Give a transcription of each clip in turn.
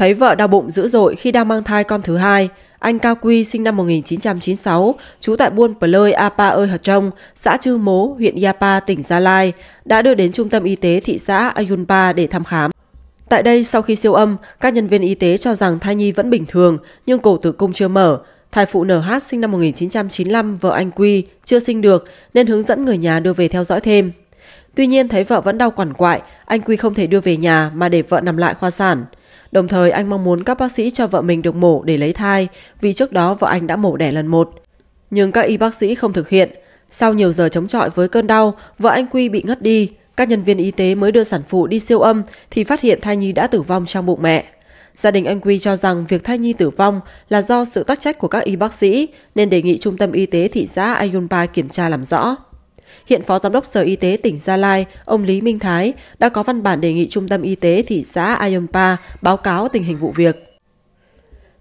Thấy vợ đau bụng dữ dội khi đang mang thai con thứ hai, anh Cao Quy sinh năm 1996, trú tại buôn pờ Plơi Apa ơi Hật Trông, xã Chư Mố, huyện Yapa, tỉnh Gia Lai, đã đưa đến trung tâm y tế thị xã Ayunpa để thăm khám. Tại đây, sau khi siêu âm, các nhân viên y tế cho rằng thai nhi vẫn bình thường, nhưng cổ tử cung chưa mở. Thai phụ NH sinh năm 1995, vợ anh Quy, chưa sinh được nên hướng dẫn người nhà đưa về theo dõi thêm. Tuy nhiên thấy vợ vẫn đau quằn quại, anh Quy không thể đưa về nhà mà để vợ nằm lại khoa sản. Đồng thời anh mong muốn các bác sĩ cho vợ mình được mổ để lấy thai vì trước đó vợ anh đã mổ đẻ lần một. Nhưng các y bác sĩ không thực hiện. Sau nhiều giờ chống chọi với cơn đau, vợ anh Quy bị ngất đi. Các nhân viên y tế mới đưa sản phụ đi siêu âm thì phát hiện thai nhi đã tử vong trong bụng mẹ. Gia đình anh Quy cho rằng việc thai nhi tử vong là do sự tác trách của các y bác sĩ nên đề nghị Trung tâm Y tế thị xã Ayunpa kiểm tra làm rõ. Hiện Phó Giám đốc Sở Y tế tỉnh Gia Lai, ông Lý Minh Thái, đã có văn bản đề nghị Trung tâm Y tế thị xã Ayompa báo cáo tình hình vụ việc.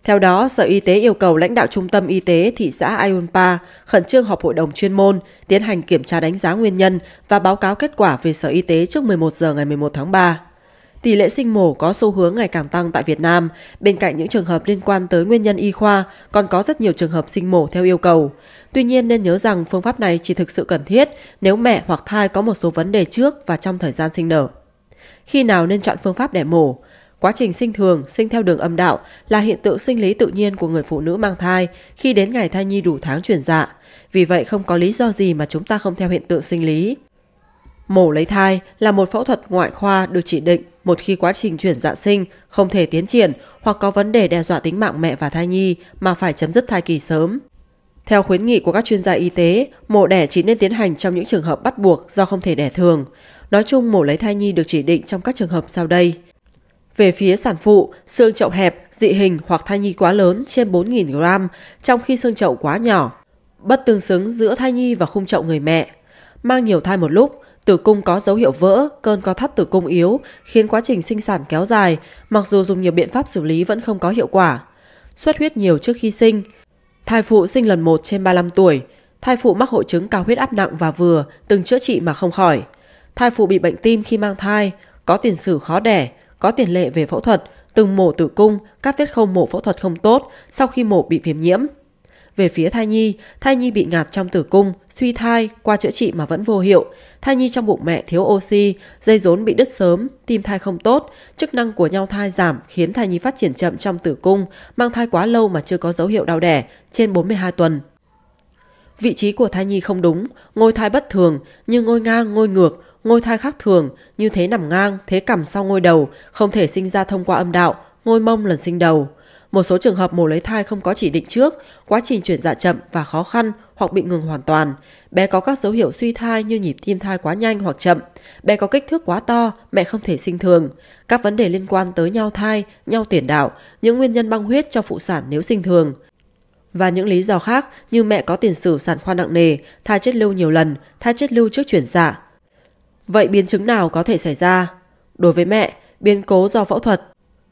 Theo đó, Sở Y tế yêu cầu lãnh đạo Trung tâm Y tế thị xã Ayunpa khẩn trương họp hội đồng chuyên môn, tiến hành kiểm tra đánh giá nguyên nhân và báo cáo kết quả về Sở Y tế trước 11 giờ ngày 11 tháng 3. Tỷ lệ sinh mổ có xu hướng ngày càng tăng tại Việt Nam, bên cạnh những trường hợp liên quan tới nguyên nhân y khoa, còn có rất nhiều trường hợp sinh mổ theo yêu cầu. Tuy nhiên nên nhớ rằng phương pháp này chỉ thực sự cần thiết nếu mẹ hoặc thai có một số vấn đề trước và trong thời gian sinh nở. Khi nào nên chọn phương pháp đẻ mổ? Quá trình sinh thường, sinh theo đường âm đạo là hiện tượng sinh lý tự nhiên của người phụ nữ mang thai khi đến ngày thai nhi đủ tháng chuyển dạ. Vì vậy không có lý do gì mà chúng ta không theo hiện tượng sinh lý. Mổ lấy thai là một phẫu thuật ngoại khoa được chỉ định một khi quá trình chuyển dạ sinh không thể tiến triển hoặc có vấn đề đe dọa tính mạng mẹ và thai nhi mà phải chấm dứt thai kỳ sớm. Theo khuyến nghị của các chuyên gia y tế, mổ đẻ chỉ nên tiến hành trong những trường hợp bắt buộc do không thể đẻ thường. Nói chung, mổ lấy thai nhi được chỉ định trong các trường hợp sau đây. Về phía sản phụ, xương chậu hẹp, dị hình hoặc thai nhi quá lớn trên 4.000 gram, trong khi xương chậu quá nhỏ, bất tương xứng giữa thai nhi và khung chậu người mẹ. Mang nhiều thai một lúc, Tử cung có dấu hiệu vỡ, cơn co thắt tử cung yếu, khiến quá trình sinh sản kéo dài, mặc dù dùng nhiều biện pháp xử lý vẫn không có hiệu quả. Xuất huyết nhiều trước khi sinh. Thai phụ sinh lần 1 trên 35 tuổi. Thai phụ mắc hội chứng cao huyết áp nặng và vừa, từng chữa trị mà không khỏi. Thai phụ bị bệnh tim khi mang thai, có tiền sử khó đẻ, có tiền lệ về phẫu thuật, từng mổ tử cung, các vết khâu mổ phẫu thuật không tốt, sau khi mổ bị viêm nhiễm. Về phía thai nhi, thai nhi bị ngạt trong tử cung, suy thai, qua chữa trị mà vẫn vô hiệu. Thai nhi trong bụng mẹ thiếu oxy, dây rốn bị đứt sớm, tim thai không tốt, chức năng của nhau thai giảm khiến thai nhi phát triển chậm trong tử cung, mang thai quá lâu mà chưa có dấu hiệu đau đẻ, trên 42 tuần. Vị trí của thai nhi không đúng, ngôi thai bất thường, như ngôi ngang, ngôi ngược, ngôi thai khác thường, như thế nằm ngang, thế cằm sau ngôi đầu, không thể sinh ra thông qua âm đạo, ngôi mông lần sinh đầu. Một số trường hợp mổ lấy thai không có chỉ định trước, quá trình chuyển dạ chậm và khó khăn hoặc bị ngừng hoàn toàn. Bé có các dấu hiệu suy thai như nhịp tim thai quá nhanh hoặc chậm, bé có kích thước quá to, mẹ không thể sinh thường. Các vấn đề liên quan tới nhau thai, nhau tiền đạo, những nguyên nhân băng huyết cho phụ sản nếu sinh thường và những lý do khác như mẹ có tiền sử sản khoa nặng nề, thai chết lưu nhiều lần, thai chết lưu trước chuyển dạ. Vậy biến chứng nào có thể xảy ra? Đối với mẹ, biến cố do phẫu thuật,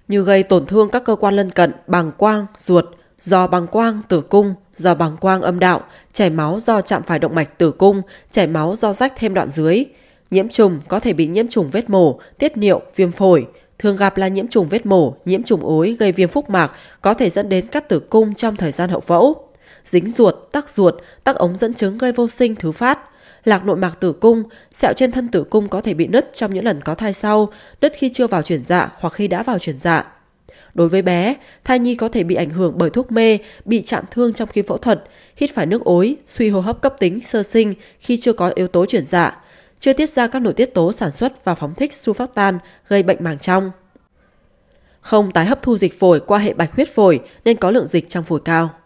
như gây tổn thương các cơ quan lân cận bằng quang, ruột, do bằng quang, tử cung, do bằng quang âm đạo, chảy máu do chạm phải động mạch tử cung, chảy máu do rách thêm đoạn dưới. Nhiễm trùng có thể bị nhiễm trùng vết mổ, tiết niệu, viêm phổi. Thường gặp là nhiễm trùng vết mổ, nhiễm trùng ối gây viêm phúc mạc, có thể dẫn đến cắt tử cung trong thời gian hậu phẫu. Dính ruột, tắc ruột, tắc ống dẫn chứng gây vô sinh thứ phát lạc nội mạc tử cung, sẹo trên thân tử cung có thể bị nứt trong những lần có thai sau, nứt khi chưa vào chuyển dạ hoặc khi đã vào chuyển dạ. Đối với bé, thai nhi có thể bị ảnh hưởng bởi thuốc mê, bị chạm thương trong khi phẫu thuật, hít phải nước ối, suy hô hấp cấp tính sơ sinh khi chưa có yếu tố chuyển dạ, chưa tiết ra các nội tiết tố sản xuất và phóng thích surfactan gây bệnh màng trong. Không tái hấp thu dịch phổi qua hệ bạch huyết phổi nên có lượng dịch trong phổi cao.